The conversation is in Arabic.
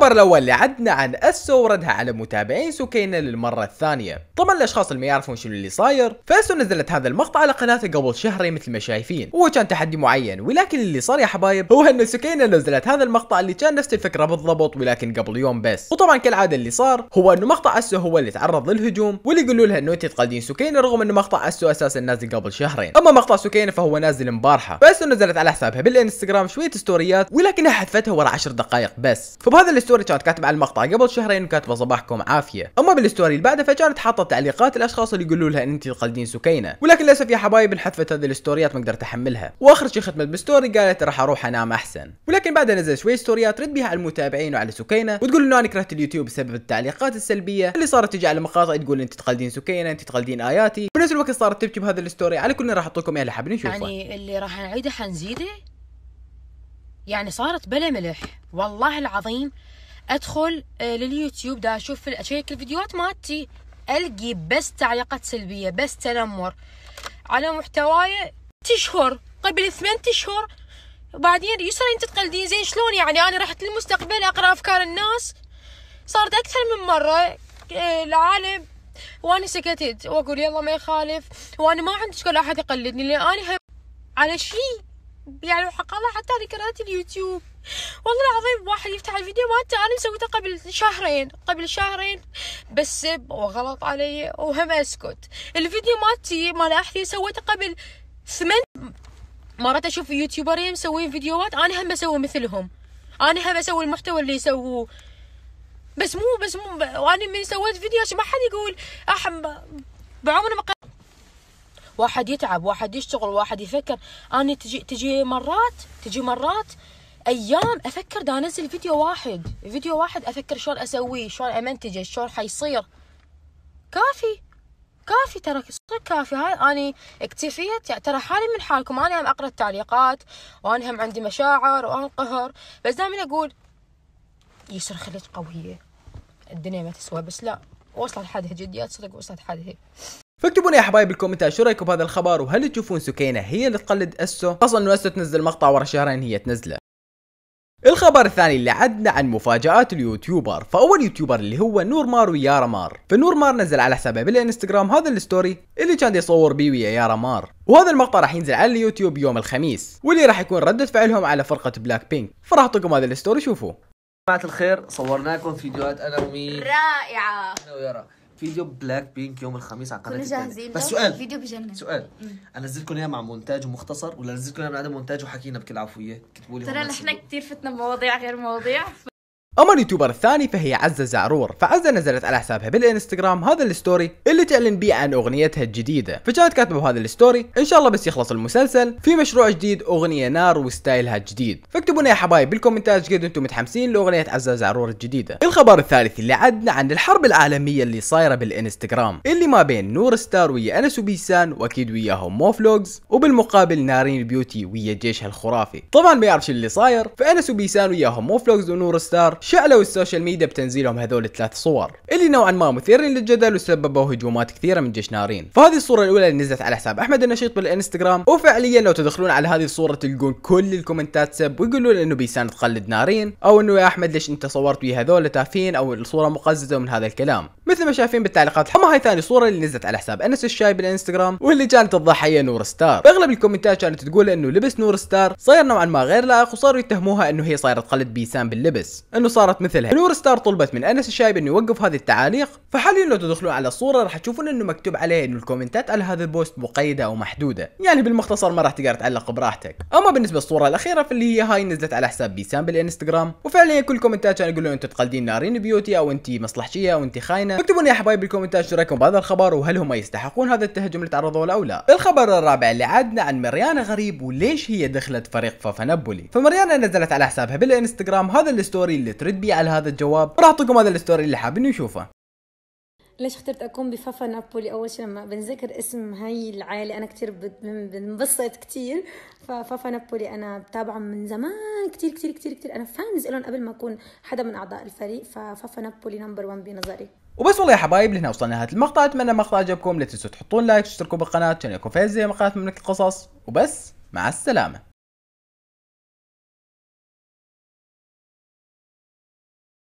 الخبر الاول اللي عدنا عن اسو وردها على متابعين سكينه للمره الثانيه طبعا الاشخاص اللي ما يعرفون شنو اللي صاير فاسو نزلت هذا المقطع على قناته قبل شهرين مثل ما شايفين وهو كان تحدي معين ولكن اللي صار يا حبايب هو ان سكينه نزلت هذا المقطع اللي كان نفس الفكره بالضبط ولكن قبل يوم بس وطبعا كالعاده اللي صار هو انه مقطع اسو هو اللي تعرض للهجوم واللي يقولوا لها انه انت تقلدين سكينه رغم انه مقطع اسو اساسا نازل قبل شهرين اما مقطع سكينه فهو نازل امبارحه فاسو نزلت على حسابها بالانستغرام شويه ستوريات ولكنها حذفتها ورا 10 دقائق بس فبهذا الستوري كانت كاتبه على المقطع قبل شهرين وكاتبه صباحكم عافيه اما بالستوري اللي بعدها فكانت حاطه تعليقات الاشخاص اللي يقولوا لها ان انت تقلدين سكينه ولكن للاسف يا حبايب انحذفت هذه الستوريات ما قدرت احملها واخر شيء ختمت بالستوري قالت راح اروح انام احسن ولكن بعدها نزل شوي ستوريات رد بها على المتابعين وعلى سكينه وتقول انه انا كرهت اليوتيوب بسبب التعليقات السلبيه اللي صارت تجي على المقاطع تقول انت تقلدين سكينه انت تقلدين اياتي بنفس الوقت صارت تبكي بهذه الستوري على كل راح احط لكم اياها حابين نشوفها يعني اللي راح نعيده حنزيده يعني صارت بلا ملح والله العظيم ادخل آه، لليوتيوب دا اشوف اشيك الفيديوهات مالتي القي بس تعليقات سلبيه بس تنمر على محتواي تشهر قبل ثمان اشهر بعدين يسرى انت تقلدين زين شلون يعني انا رحت للمستقبل اقرا افكار الناس صارت اكثر من مره آه، العالم وانا سكتت واقول يلا ما يخالف وانا ما عندي كل احد يقلدني لاني انا على شيء يعني الله حتى على قناة اليوتيوب والله العظيم واحد يفتح الفيديو مالته انا سويته قبل شهرين قبل شهرين بسب وغلط علي وهم اسكت الفيديو مالتي مال احتي سويته قبل ثمان مرات اشوف يوتيوبرين مسوين فيديوهات انا هم اسوي مثلهم انا هم اسوي المحتوى اللي يسووه بس مو بس مو وانا من سويت فيديو ما حد يقول احم بعمر ما واحد يتعب واحد يشتغل واحد يفكر أنا تجي تجي مرات تجي مرات ايام افكر دا انزل فيديو واحد فيديو واحد افكر شلون اسويه شلون امنتجه شلون حيصير كافي كافي ترى صدق كافي هاي اني اكتفيت يعني ترى حالي من حالكم انا هم اقرا التعليقات وانا هم عندي مشاعر وانا قهر بس دائما اقول يسر خليك قويه الدنيا ما تسوى بس لا وصلت حدها جديات صدق وصلت حدها فاكتبوا لي يا حبايب بالكومنتات شو رايكم بهذا الخبر وهل تشوفون سكينه هي اللي تقلد اسو خاصه انه اسو تنزل مقطع ورا شهرين هي تنزله الخبر الثاني اللي عدنا عن مفاجآت اليوتيوبر فأول يوتيوبر اللي هو نور مار ويارا مار فنور مار نزل على حسابه بالانستغرام هذا الستوري اللي كان يصور بيه ويا يارا مار وهذا المقطع راح ينزل على اليوتيوب يوم الخميس واللي راح يكون ردة فعلهم على فرقة بلاك بينك فراح اعطيكم هذا الستوري شوفوه جماعة الخير صورنا لكم فيديوهات انا ومين رائعة انا ويارا فيديو بلاك بينك يوم الخميس على قناه جاهزين بس سؤال فيديو بجنن سؤال لكم اياه مع مونتاج ومختصر ولا لكم اياه من عدم مونتاج وحكينا بكل عفويه كتبوا لي ترى نحن كثير فتنا بمواضيع غير مواضيع اما اليوتيوبر الثاني فهي عزة زعرور فعزة نزلت على حسابها بالانستغرام هذا الستوري اللي تعلن بيه عن اغنيتها الجديدة فكانت كاتبه بهذا الستوري ان شاء الله بس يخلص المسلسل في مشروع جديد اغنية نار وستايلها جديد فاكتبوا لنا يا حبايب بالكومنتات قد انتم متحمسين لاغنية عزة زعرور الجديدة الخبر الثالث اللي عدنا عن الحرب العالمية اللي صايرة بالانستغرام اللي ما بين نور ستار ويا انس وبيسان واكيد وياهم موفلوجز وبالمقابل نارين بيوتي ويا جيشها الخرافي طبعا ما يعرفش اللي صاير فانس وبيسان وياهم موفلوجز ونور ستار شعلوا السوشيال ميديا بتنزيلهم هذول الثلاث صور اللي نوعا ما مثيرين للجدل وسببوا هجومات كثيرة من جيش نارين فهذه الصورة الأولى اللي نزلت على حساب أحمد النشيط بالإنستغرام وفعليا لو تدخلون على هذه الصورة تلقون كل الكومنتات سب ويقولون إنه بيسان تقلد نارين أو إنه يا أحمد ليش أنت صورت ويا هذول تافين أو الصورة مقززة ومن هذا الكلام مثل ما شايفين بالتعليقات الحمى هاي ثاني صورة اللي نزلت على حساب أنس الشاي بالإنستغرام واللي كانت الضحية نور ستار أغلب الكومنتات كانت تقول إنه لبس نور ستار صاير نوعا ما غير لائق وصاروا يتهموها إنه هي صايرة تقلد بيسان باللبس إنه صارت مثلها نور ستار طلبت من انس الشايب انه يوقف هذه التعاليق فحاليا لو تدخلون على الصوره راح تشوفون انه مكتوب عليه انه الكومنتات على هذا البوست مقيده او محدوده يعني بالمختصر ما راح تقدر تعلق براحتك اما بالنسبه للصوره الاخيره فاللي هي هاي نزلت على حساب بيسام بالانستغرام وفعليا كل الكومنتات كانوا يقولون انتم تقلدين نارين بيوتي او انت مصلحجيه او انت خاينه اكتبوا يا حبايبي بالكومنتات شو رايكم بهذا الخبر وهل هم يستحقون هذا التهجم اللي تعرضوا له او لا الخبر الرابع اللي عدنا عن مريانا غريب وليش هي دخلت فريق نابولي فمريانا نزلت على حسابها بالانستغرام هذا الستوري اللي ترد بي على هذا الجواب راح اعطيكم هذا الستوري اللي حابين نشوفه ليش اخترت اكون بفافا نابولي اول شيء لما بنذكر اسم هاي العائله انا كثير بنبسط كثير ففافا نابولي انا بتابعهم من زمان كثير كثير كثير كثير انا فانز لهم قبل ما اكون حدا من اعضاء الفريق ففافا نابولي نمبر 1 بنظري وبس والله يا حبايب لهنا وصلنا لنهايه المقطع اتمنى المقطع عجبكم لا تنسوا تحطون لايك تشتركوا بالقناه عشان يكون في زي مقاطع من القصص وبس مع السلامه